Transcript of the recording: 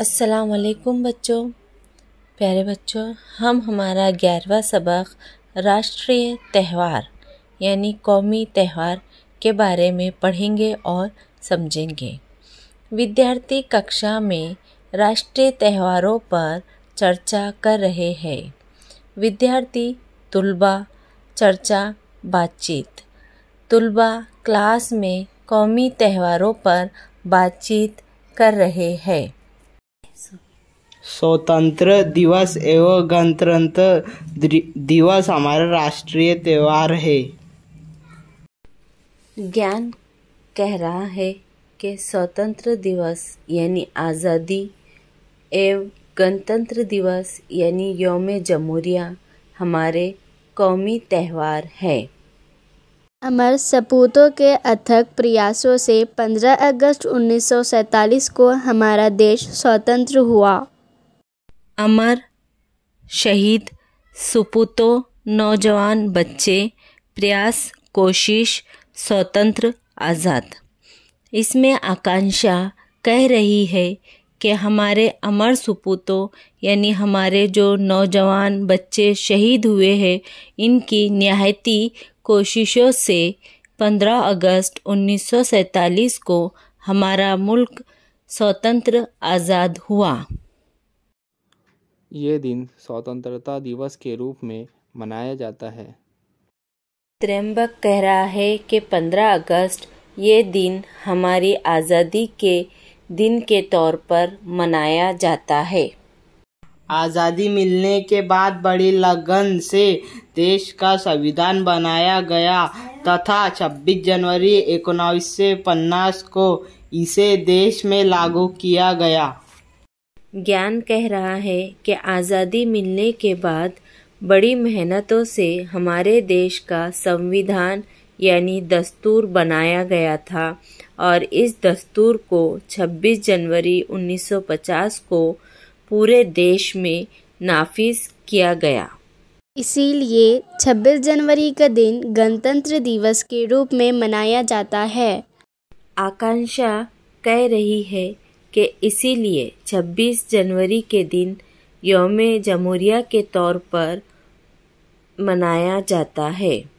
अस्सलाम वालेकुम बच्चों प्यारे बच्चों हम हमारा ग्यारहवा सबक राष्ट्रीय त्यौहार यानी कौमी त्यौहार के बारे में पढ़ेंगे और समझेंगे विद्यार्थी कक्षा में राष्ट्रीय त्यौहारों पर चर्चा कर रहे हैं विद्यार्थी तुलबा चर्चा बातचीत तुलबा क्लास में कौमी त्यौहारों पर बातचीत कर रहे हैं स्वतंत्र दिवस एवं गणतंत्र दिवस हमारा राष्ट्रीय त्यौहार है ज्ञान कह रहा है कि स्वतंत्र दिवस यानी आज़ादी एवं गणतंत्र दिवस यानी योम जमहूरिया हमारे कौमी त्यौहार है अमर सपूतों के अथक प्रयासों से 15 अगस्त 1947 को हमारा देश स्वतंत्र हुआ अमर शहीद सुपूतों नौजवान बच्चे प्रयास कोशिश स्वतंत्र आज़ाद इसमें आकांक्षा कह रही है कि हमारे अमर सुपूतों यानी हमारे जो नौजवान बच्चे शहीद हुए हैं इनकी नहायती कोशिशों से 15 अगस्त 1947 को हमारा मुल्क स्वतंत्र आज़ाद हुआ ये दिन स्वतंत्रता दिवस के रूप में मनाया जाता है त्रम्बक कह रहा है कि 15 अगस्त ये दिन हमारी आज़ादी के दिन के तौर पर मनाया जाता है आज़ादी मिलने के बाद बड़ी लगन से देश का संविधान बनाया गया तथा 26 जनवरी उन्नीस को इसे देश में लागू किया गया ज्ञान कह रहा है कि आज़ादी मिलने के बाद बड़ी मेहनतों से हमारे देश का संविधान यानी दस्तूर बनाया गया था और इस दस्तूर को 26 जनवरी 1950 को पूरे देश में नाफिज किया गया इसीलिए 26 जनवरी का दिन गणतंत्र दिवस के रूप में मनाया जाता है आकांक्षा कह रही है कि इसीलिए 26 जनवरी के दिन योम जमहूरिया के तौर पर मनाया जाता है